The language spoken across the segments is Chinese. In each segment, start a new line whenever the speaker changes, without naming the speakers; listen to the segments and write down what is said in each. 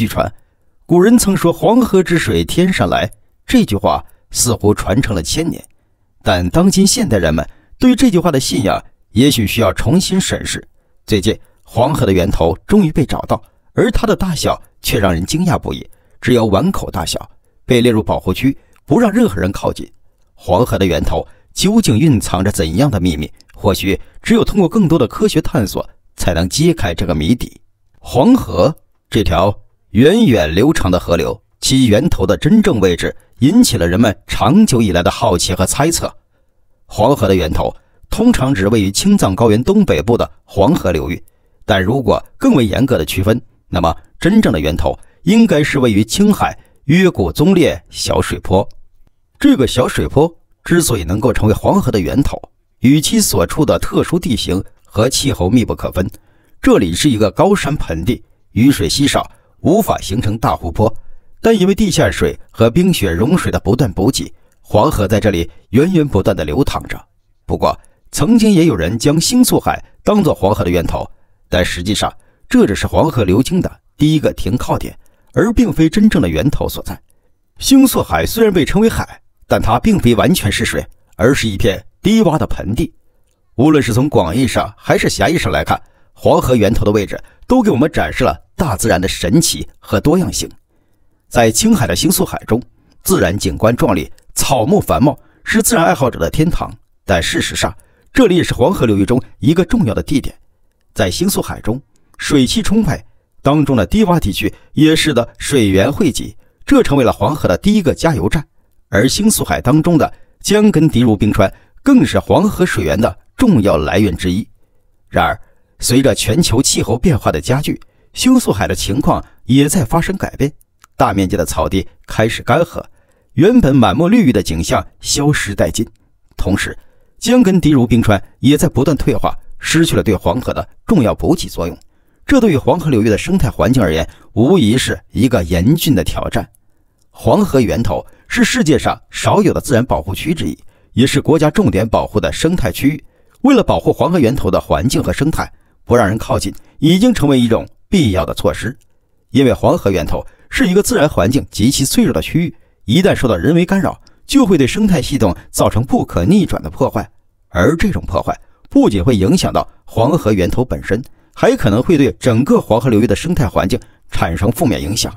据传，古人曾说“黄河之水天上来”，这句话似乎传承了千年。但当今现代人们对于这句话的信仰，也许需要重新审视。最近，黄河的源头终于被找到，而它的大小却让人惊讶不已，只有碗口大小，被列入保护区，不让任何人靠近。黄河的源头究竟蕴藏着怎样的秘密？或许只有通过更多的科学探索，才能揭开这个谜底。黄河这条。源远流长的河流，其源头的真正位置引起了人们长久以来的好奇和猜测。黄河的源头通常指位于青藏高原东北部的黄河流域，但如果更为严格的区分，那么真正的源头应该是位于青海约古宗列小水坡。这个小水坡之所以能够成为黄河的源头，与其所处的特殊地形和气候密不可分。这里是一个高山盆地，雨水稀少。无法形成大湖泊，但因为地下水和冰雪融水的不断补给，黄河在这里源源不断的流淌着。不过，曾经也有人将星宿海当做黄河的源头，但实际上这只是黄河流经的第一个停靠点，而并非真正的源头所在。星宿海虽然被称为海，但它并非完全是水，而是一片低洼的盆地。无论是从广义上还是狭义上来看。黄河源头的位置都给我们展示了大自然的神奇和多样性。在青海的星宿海中，自然景观壮丽，草木繁茂，是自然爱好者的天堂。但事实上，这里也是黄河流域中一个重要的地点。在星宿海中，水汽充沛，当中的低洼地区也使得水源汇集，这成为了黄河的第一个加油站。而星宿海当中的江根滴如冰川，更是黄河水源的重要来源之一。然而，随着全球气候变化的加剧，休肃海的情况也在发生改变。大面积的草地开始干涸，原本满目绿意的景象消失殆尽。同时，江根滴如冰川也在不断退化，失去了对黄河的重要补给作用。这对于黄河流域的生态环境而言，无疑是一个严峻的挑战。黄河源头是世界上少有的自然保护区之一，也是国家重点保护的生态区域。为了保护黄河源头的环境和生态，不让人靠近已经成为一种必要的措施，因为黄河源头是一个自然环境极其脆弱的区域，一旦受到人为干扰，就会对生态系统造成不可逆转的破坏。而这种破坏不仅会影响到黄河源头本身，还可能会对整个黄河流域的生态环境产生负面影响。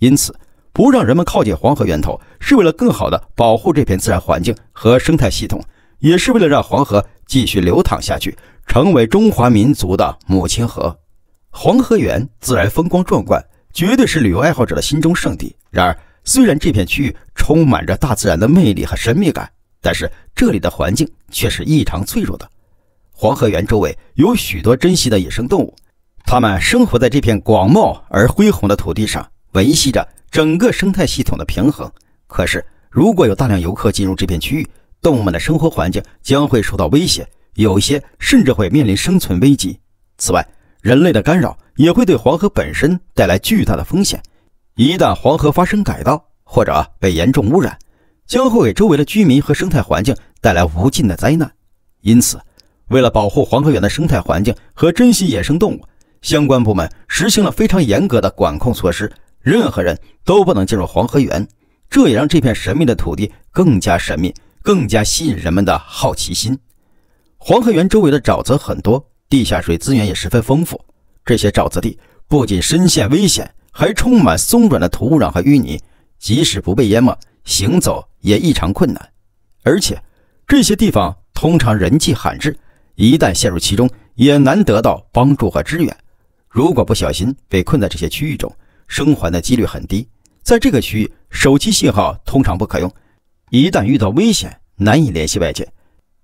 因此，不让人们靠近黄河源头，是为了更好地保护这片自然环境和生态系统，也是为了让黄河继续流淌下去。成为中华民族的母亲河，黄河源自然风光壮观，绝对是旅游爱好者的心中圣地。然而，虽然这片区域充满着大自然的魅力和神秘感，但是这里的环境却是异常脆弱的。黄河源周围有许多珍稀的野生动物，它们生活在这片广袤而恢宏的土地上，维系着整个生态系统的平衡。可是，如果有大量游客进入这片区域，动物们的生活环境将会受到威胁。有些甚至会面临生存危机。此外，人类的干扰也会对黄河本身带来巨大的风险。一旦黄河发生改道或者被严重污染，将会给周围的居民和生态环境带来无尽的灾难。因此，为了保护黄河源的生态环境和珍惜野生动物，相关部门实行了非常严格的管控措施。任何人都不能进入黄河源，这也让这片神秘的土地更加神秘，更加吸引人们的好奇心。黄河源周围的沼泽很多，地下水资源也十分丰富。这些沼泽地不仅深陷危险，还充满松软的土壤和淤泥，即使不被淹没，行走也异常困难。而且，这些地方通常人迹罕至，一旦陷入其中，也难得到帮助和支援。如果不小心被困在这些区域中，生还的几率很低。在这个区域，手机信号通常不可用，一旦遇到危险，难以联系外界。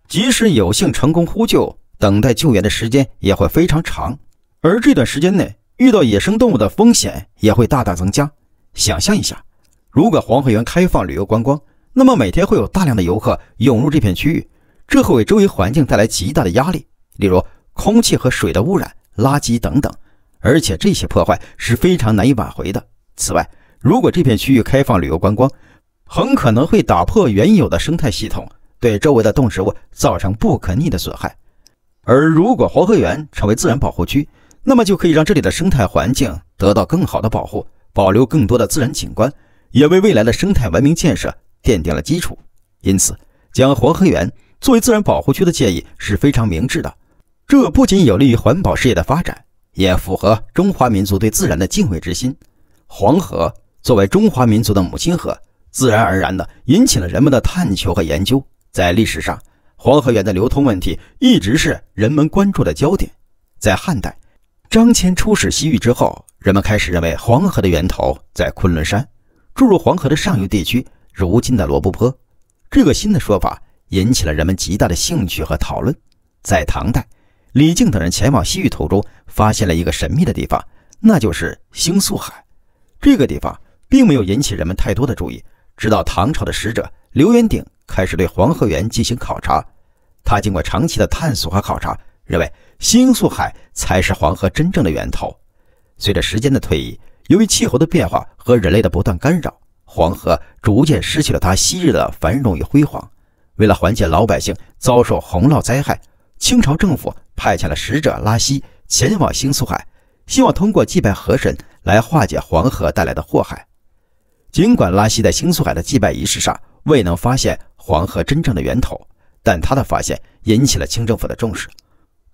即使有幸成功呼救，等待救援的时间也会非常长，而这段时间内遇到野生动物的风险也会大大增加。想象一下，如果黄河源开放旅游观光，那么每天会有大量的游客涌入这片区域，这会为周围环境带来极大的压力，例如空气和水的污染、垃圾等等。而且这些破坏是非常难以挽回的。此外，如果这片区域开放旅游观光，很可能会打破原有的生态系统。对周围的动植物造成不可逆的损害，而如果黄河源成为自然保护区，那么就可以让这里的生态环境得到更好的保护，保留更多的自然景观，也为未来的生态文明建设奠定了基础。因此，将黄河源作为自然保护区的建议是非常明智的。这不仅有利于环保事业的发展，也符合中华民族对自然的敬畏之心。黄河作为中华民族的母亲河，自然而然的引起了人们的探求和研究。在历史上，黄河源的流通问题一直是人们关注的焦点。在汉代，张骞出使西域之后，人们开始认为黄河的源头在昆仑山，注入黄河的上游地区，如今的罗布泊。这个新的说法引起了人们极大的兴趣和讨论。在唐代，李靖等人前往西域途中，发现了一个神秘的地方，那就是星宿海。这个地方并没有引起人们太多的注意，直到唐朝的使者。刘元鼎开始对黄河源进行考察，他经过长期的探索和考察，认为星宿海才是黄河真正的源头。随着时间的推移，由于气候的变化和人类的不断干扰，黄河逐渐失去了它昔日的繁荣与辉煌。为了缓解老百姓遭受洪涝灾害，清朝政府派遣了使者拉希前往星宿海，希望通过祭拜河神来化解黄河带来的祸害。尽管拉西在星宿海的祭拜仪式上未能发现黄河真正的源头，但他的发现引起了清政府的重视。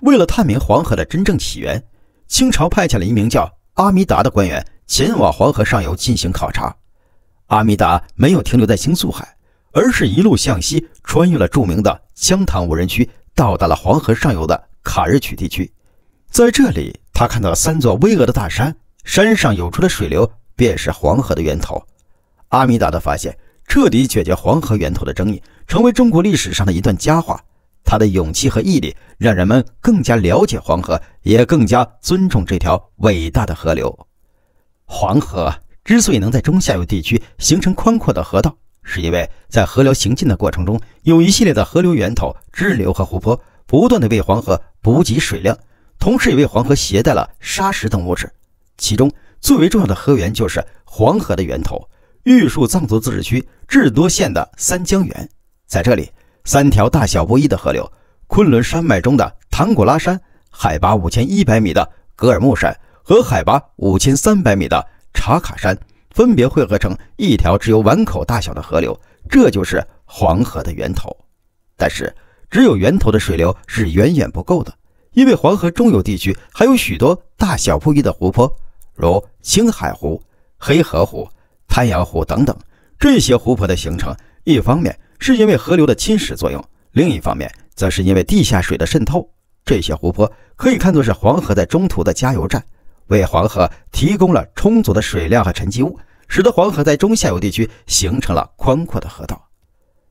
为了探明黄河的真正起源，清朝派遣了一名叫阿米达的官员前往黄河上游进行考察。阿米达没有停留在星宿海，而是一路向西，穿越了著名的羌塘无人区，到达了黄河上游的卡日曲地区。在这里，他看到三座巍峨的大山，山上涌出的水流便是黄河的源头。阿米达的发现彻底解决黄河源头的争议，成为中国历史上的一段佳话。他的勇气和毅力让人们更加了解黄河，也更加尊重这条伟大的河流。黄河之所以能在中下游地区形成宽阔的河道，是因为在河流行进的过程中，有一系列的河流源头、支流和湖泊，不断的为黄河补给水量，同时也为黄河携带了沙石等物质。其中最为重要的河源就是黄河的源头。玉树藏族自治区智多县的三江源，在这里，三条大小不一的河流——昆仑山脉中的唐古拉山、海拔五千一百米的格尔木山和海拔五千三百米的查卡山——分别汇合成一条只有碗口大小的河流，这就是黄河的源头。但是，只有源头的水流是远远不够的，因为黄河中游地区还有许多大小不一的湖泊，如青海湖、黑河湖。潘阳湖等等，这些湖泊的形成，一方面是因为河流的侵蚀作用，另一方面则是因为地下水的渗透。这些湖泊可以看作是黄河在中途的加油站，为黄河提供了充足的水量和沉积物，使得黄河在中下游地区形成了宽阔的河道。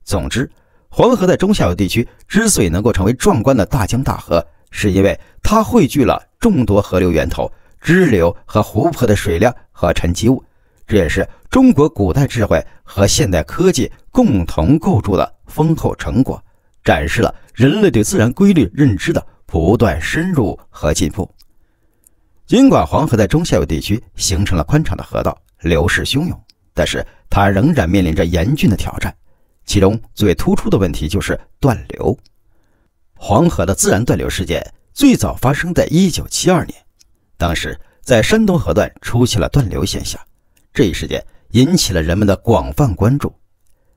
总之，黄河在中下游地区之所以能够成为壮观的大江大河，是因为它汇聚了众多河流源头、支流和湖泊的水量和沉积物。这也是中国古代智慧和现代科技共同构筑的丰厚成果，展示了人类对自然规律认知的不断深入和进步。尽管黄河在中下游地区形成了宽敞的河道，流势汹涌，但是它仍然面临着严峻的挑战，其中最突出的问题就是断流。黄河的自然断流事件最早发生在一九七二年，当时在山东河段出现了断流现象。这一事件引起了人们的广泛关注。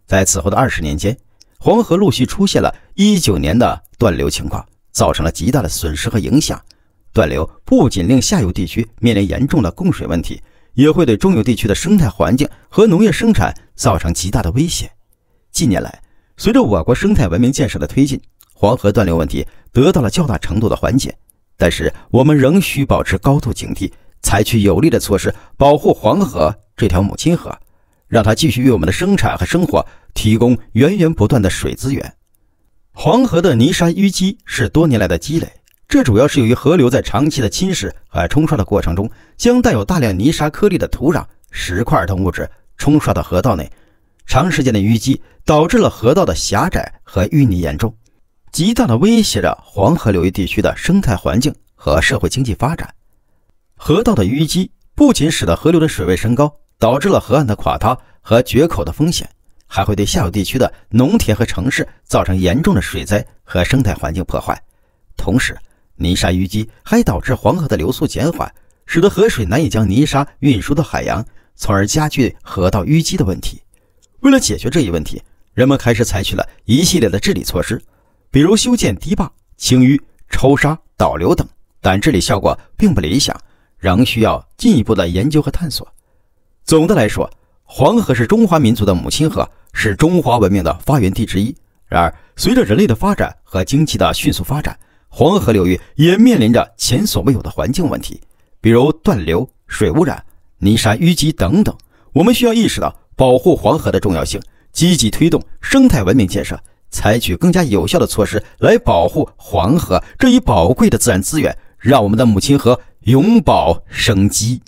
在此后的二十年间，黄河陆续出现了一九年的断流情况，造成了极大的损失和影响。断流不仅令下游地区面临严重的供水问题，也会对中游地区的生态环境和农业生产造成极大的威胁。近年来，随着我国生态文明建设的推进，黄河断流问题得到了较大程度的缓解。但是，我们仍需保持高度警惕。采取有力的措施保护黄河这条母亲河，让它继续为我们的生产和生活提供源源不断的水资源。黄河的泥沙淤积是多年来的积累，这主要是由于河流在长期的侵蚀和冲刷的过程中，将带有大量泥沙颗粒的土壤、石块等物质冲刷到河道内。长时间的淤积导致了河道的狭窄和淤泥严重，极大的威胁着黄河流域地区的生态环境和社会经济发展。河道的淤积不仅使得河流的水位升高，导致了河岸的垮塌和决口的风险，还会对下游地区的农田和城市造成严重的水灾和生态环境破坏。同时，泥沙淤积还导致黄河的流速减缓，使得河水难以将泥沙运输到海洋，从而加剧河道淤积的问题。为了解决这一问题，人们开始采取了一系列的治理措施，比如修建堤坝、清淤、抽沙、导流等，但治理效果并不理想。仍需要进一步的研究和探索。总的来说，黄河是中华民族的母亲河，是中华文明的发源地之一。然而，随着人类的发展和经济的迅速发展，黄河流域也面临着前所未有的环境问题，比如断流水污染、泥沙淤积等等。我们需要意识到保护黄河的重要性，积极推动生态文明建设，采取更加有效的措施来保护黄河这一宝贵的自然资源，让我们的母亲河。永葆生机。